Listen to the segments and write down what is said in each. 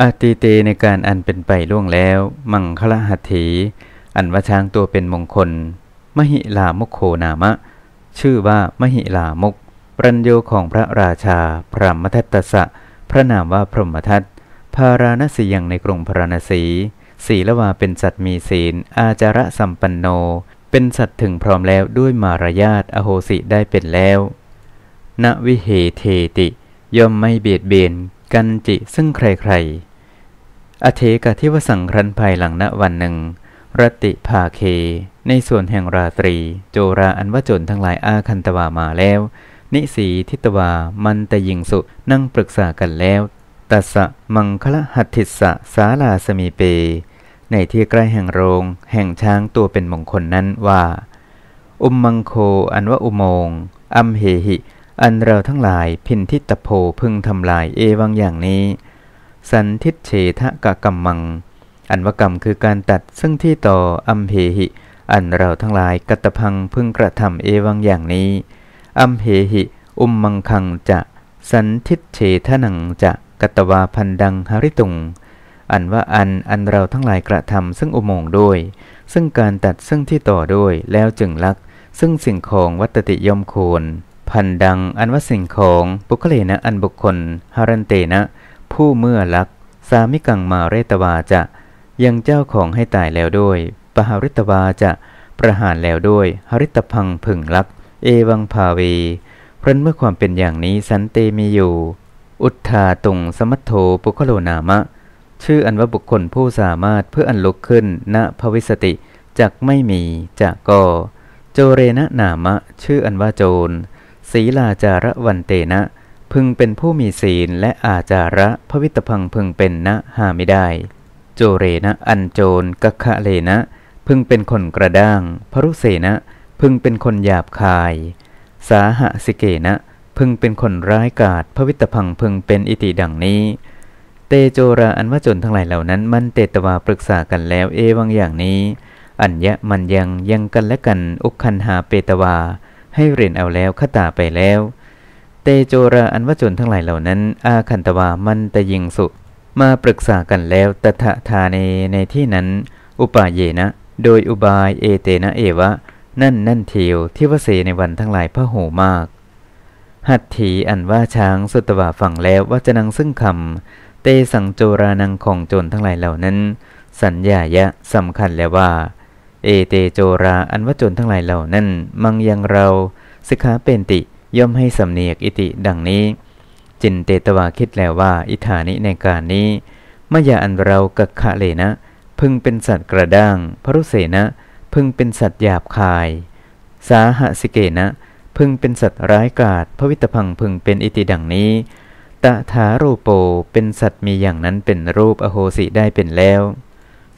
อาตีเตในการอันเป็นไปล่วงแล้ว มังคละหัตถีอันว่าช้างตัวเป็นมงคล มหิลามกโคนามะ ชื่อว่ามหิลามกรัญโยของพระราชา พระมทัตตสะพระนามว่าพรหมทัตพาราณสียังในกรุงพราณสีศีลวาเป็นสัตว์มีศีลอาจาระสัมปันโน เป็นสัตว์ถึงพร้อมแล้วด้วยมารยาทอโหสิได้เป็นแล้วณวิเหเทติย่อมไม่เบียดเบียนกันจิซึ่งใครๆอเทกะที่วสังครันภัยหลังณวันหนึ่ง รติภาเค ในส่วนแห่งราตรี โจราอันว่าจนทั้งหลายอาคันตวามาแล้ว นิสีทิตวามันตยิงสุนั่งปรึกษากันแล้ว ตัสะมังคละหัตถิสะสาลาสมีเป ในที่ใกล้แห่งโรง แห่งช้างตัวเป็นมงคลนั้นว่า อุมมังโคอันว่าอุโมงอัมเหหิ อันเราทั้งหลายพินทิตโพพึงทำลายเอวังอย่างนี้สันทิเฉทะกะกัมมัง อันวกรรมคือการตัดซึ่งที่ต่ออัมเหหิ อันเราทั้งหลายกัตพังพึงกระทำเอวังอย่างนี้อัมเหหิ อุมมังคังจะสันทิเฉทะนังจะกัตวาพันดังหริตุง อันว่าอันอันเราทั้งหลายกระทำซึ่งอุโมงค์ด้วยซึ่งการตัดซึ่งที่ต่อด้วยแล้วจึงลักซึ่งสิ่งของวัตติยมโคนพันดังอันว่าสิ่งของปุคเลนะอันบุคคลฮารันเตนะผู้เมื่อลัก สามิกังมาเรตวาจะยังเจ้าของให้ตายแล้วด้วย ปหาริตวาจะประหารแล้วด้วยหริตพังผึ่งลัก เอวังภาเวพราะเมื่อความเป็นอย่างนี้สันเตมีอยู่ อุทธาตุงสมัตโธปุคโลนามะ ชื่ออันว่าบุคคลผู้สามารถเพื่ออันลุกขึ้นณภวิสติจักไม่มีจักก็โจเรณนามะ ชื่ออันว่าโจร ศีลาจาระวันเตนะพึงเป็นผู้มีศีลและอาจาระพระวิตพังพึงเป็นนะหาไม่ได้ โจเรนะอันโจรกะคะเลนะพึงเป็นคนกระด้างพรุเสนะพึงเป็นคนหยาบคาย สาหะสิเกนะ พึงเป็นคนร้ายกาจพระวิตพังพึงเป็นอิติดังนี้ เตโจราอันว่าจนทั้งหลายเหล่านั้นมันเตตวาปรึกษากันแล้วเอวังอย่างนี้ อัญญะมันยังยังกันและกันอุคันหาเปตวา ให้เรียนเอาแล้วขตาไปแล้วเตโจราอันวจนทั้งหลายเหล่านั้นอาคันตวามันตยิงสุมาปรึกษากันแล้วตถะทาในในที่นั้น อุปาเยนะ โดยอุบาย เอเตนะเอวะนั่น นั่นเทียวที่วเสในวันทั้งหลายพระโหมาก หัตถีอันว่าช้างสุตวาฝั่งแล้วว่าจะนังซึ่งคำเตสังโจรานังของโจรทั้งหลายเหล่านั้น สัญญายะสำคัญแล้วว่า เอเตโจราอันว่าโจรทั้งหลายเหล่านั้น มังยังเราสิกขาเป็นติย่อมให้สำเนียกอิติดังนี้ จินเตตวาคิดแล้วว่าอิฐานิในการนี้มายาอันเรากักขะเลนะพึงเป็นสัตว์กระด้างพรุเสนะพึงเป็นสัตว์หยาบคาย สาหะสิเกนะ พึงเป็นสัตว์ร้ายกาจพระวิตพังพึงเป็นอิติดังนี้ ตะถาโรโปเป็นสัตว์มีอย่างนั้นเป็นรูปอโหสิได้เป็นแล้ว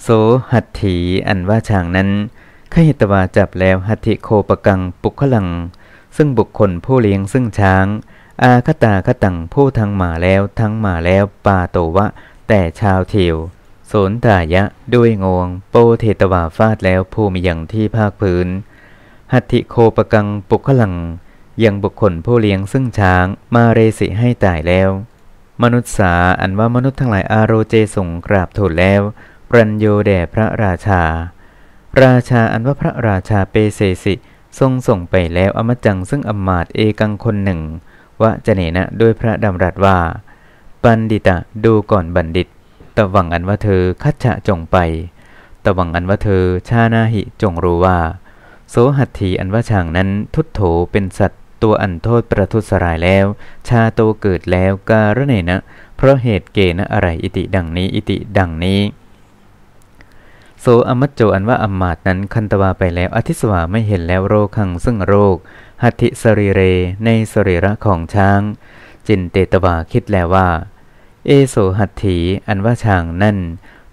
โสหัตถีอันว่าช้างนั้นขหิตวาจับแล้วหัตถิโคปกังปุขลังซึ่งบุคคลผู้เลี้ยงซึ่งช้าง อาคตาคตังผู้ทั้งหมาแล้วทั้งหมาแล้วปาโตวะแต่ชาวเทวโสนตายะด้วยงวงโปเทตวาฟาดแล้วผู้มีอย่างที่ภาคพื้น หัตถิโคปกังปุกขลัง ยังบุคคลผู้เลี้ยงซึ่งช้างมาเรสิให้ตายแล้ว มนุษย์สาอันว่ามนุษย์ทั้งหลายอาโรเจสงกราบถูลแล้วปรัญโยแด่พระราชา ราชาอันว่าพระราชาเปเสสิทรงส่งไปแล้วอมจังซึ่งอมาตเอกังคนหนึ่งวะจะเนนะด้วยพระดำรัสว่า ปันดิตะ ดูก่อนบัณฑิต ตะวังอันว่าเธอคัจฉะจงไป ตะวังอันว่าเธอชานาหิจงรู้ว่า โสหัตถีอันว่าช่างนั้นทุตโถเป็นสัตว์ตัวอันโทษประทุษร้ายแล้ว ชาโตเกิดแล้วการเนนะ เพราะเหตุเกณะอะไรอิติดังนี้อิติดังนี้โสอมัจโจอันว่าอมมาตนั้นคันตวาไปแล้วอธิสวาไม่เห็นแล้วโรคขังซึ่งโรค หัตถิสรีเรในสรีระของช้าง จินเตตวาคิดแล้วว่า เอโสหัตถีอันว่าช้างนั่น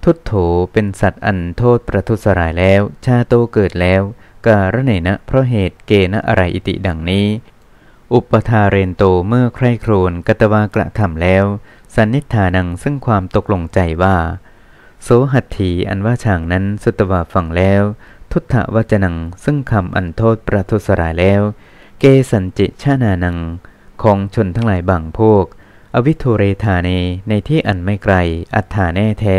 ทุตโถเป็นสัตว์อันโทษประทุษร้ายแล้วชาโตเกิดแล้ว การะเนนะเพราะเหตุเกณะอะไรอิติดังนี้ อุปทาเรนโตเมื่อใครโครนกตวากระทำแล้วสันนิฐานังซึ่งความตกลงใจว่าโสหัตถีอันว่าฉางนั้นสุตวาฟังแล้ว ทุตถวจนังซึ่งคำอันโทษประทุสรายแล้ว เกสันจิชานานัง ของชนทั้งหลายบางพวกอวิทุเรธาเนในที่อันไม่ไกล อัฏฐาแน่แท้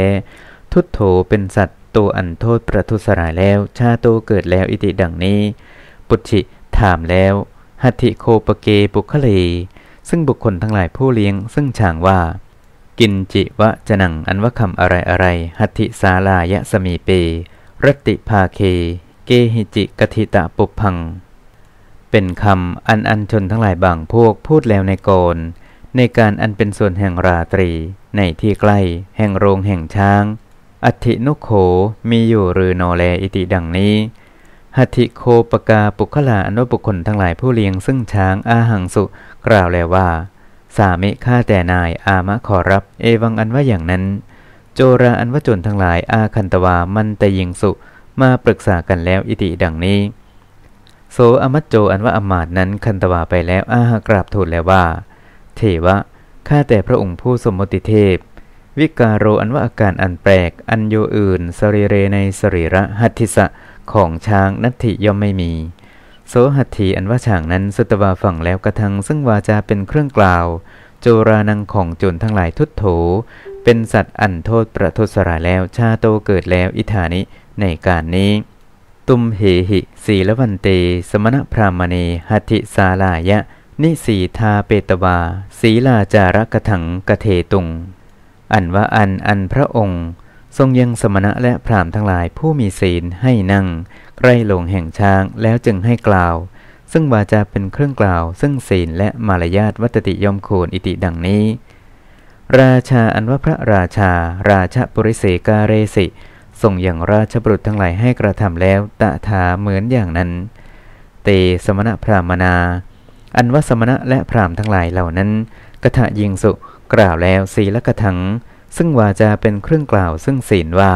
ทุตโถเป็นสัตว์ตัวอันโทษประทุสรายแล้วชาโตเกิดแล้วอิติดังนี้ ปุชิถามแล้วหัตถิโคปเกปุคเลซึ่งบุคคลทั้งหลายผู้เลี้ยงซึ่งฉางว่ากินจิวะจนังอันวะคำอะไรอะไรหัตถิสาลายะ สมีเปรติภาเค เกหิจิกติตะ ปุพัง เป็นคำอันอันชนทั้งหลายบางพวกพูดแล้วในโกน ในการอันเป็นส่วนแห่งราตรี ใน ที่ใกล้ แห่งโรงแห่งช้าง อัตินุโขมีอยู่หรือนอแลอิติดังนี้หัติโคปกาปุคลาอนุบุคคลทั้งหลายผู้เลี้ยงซึ่งช้างอาหังสุ กล่าวแล้วว่าสาเมฆ่าแต่นายอามะขอรับ เอวังอันว่าอย่างนั้น โจราอันว่าจนทั้งหลายอาคันตวามันแต่ยิงสุมาปรึกษากันแล้วอิติดังนี้โสอมัจโจอันว่าอมาตนั้นคันตวาไปแล้วอาหากราบทูลแล้วว่าเทวะ ข้าแต่พระองค์ผู้สมมติเทพ วิกาโรอันว่าอาการอันแปลกอันโยอื่น สรีเรในสรีระหัตถิสะของช้างนัตถิย่อมไม่มีโสหัตถีอันว่าฉางนั้นสุตวาฟังแล้วกระทังซึ่งวาจาเป็นเครื่องกล่าว โจรานังของโจรทั้งหลายทุตโถเป็นสัตว์อันโทษประทุษร้ายแล้วชาโตเกิดแล้วอิธานิในการนี้ ตุมเหหิสีละวันเต สมณพรามณีหัตถิสาลายะนิสีทาเปตวา ศีลาจาระกถังกเทตุง อันว่าอันอันพระองค์ทรงยังสมณะและพรามทั้งหลายผู้มีศีลให้นั่ง ใกล้หลงแห่งช้างแล้วจึงให้กล่าว ซึ่งวาจาเป็นเครื่องกล่าว ซึ่งศีลและมารยาทวัตติยมโคนอิติดังนี้ ราชาอันว่าพระราชา ราชปุริเสกาเรสิทรงอย่างราชบุตรทั้งหลายให้กระทำแล้ว ตะถาเหมือนอย่างนั้น เตสมณะพรามนา อันว่าสมณะและพรามทั้งหลายเหล่านั้นกระทะยิงสุ กล่าวแล้วศีลกระถังซึ่งวาจาเป็นเครื่องกล่าวซึ่งศีลว่า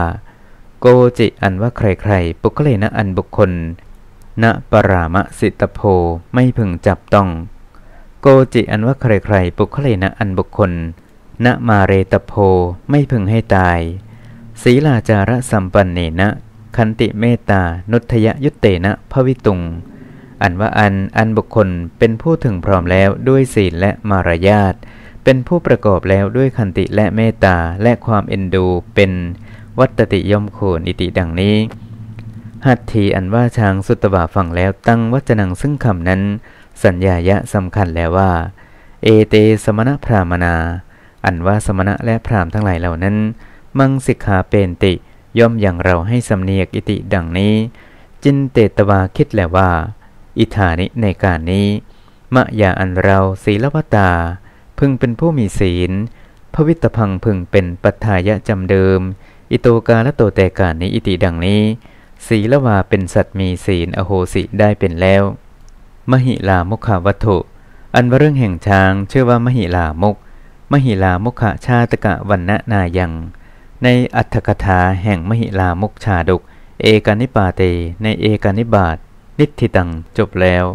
โกจิอันว่าใครๆปุกเลนะอันบุคคลณปรามะ สิตโพไม่พึงจับต้อง โกจิอันว่าใครๆปุกเลนะอันบุคคลณมาเรตโพไม่พึงให้ตาย ศีลาจาระสัมปันเนนะคันติเมตตานุทยยุตเตนะพวิตุง อันว่าอันอันบุคคลเป็นผู้ถึงพร้อมแล้วด้วยศีลและมารยาทเป็นผู้ประกอบแล้วด้วยขันติและเมตตาและความเอ็นดูเป็น วัตติยมโคนอิติดังนี้ หัตถีอันว่าช้างสุตบาฟังแล้วตั้งวัจนังซึ่งคำนั้น สัญญายะสำคัญแล้วว่า เอเตสมณพรามนา อันว่าสมณะและพรามทั้งหลายเหล่านั้น มังสิกขาเปนติ ย่อมอย่างเราให้สำเนียกอิติดังนี้ จินเตตวาคิดแล้วว่า อิธานิในการนี้มะยาอันเราศีลวตาพึงเป็นผู้มีศีล พระวิตพังพึงเป็นปัทายะจำเดิม อิโตกาและโตแตกานอิติดังนี้ศีลวาเป็นสัตว์มีศีล อโหสิได้เป็นแล้ว มหิลามุขาวัตถุ อันว่าเรื่องแห่งช้างชื่อว่ามหิลามุกมหิลามุขชาตกะวันณนายัง ในอัตถกถาแห่งมหิลามุกชาดกเอกานิปาเตในเอกานิบาตนิทิตังจบแล้ว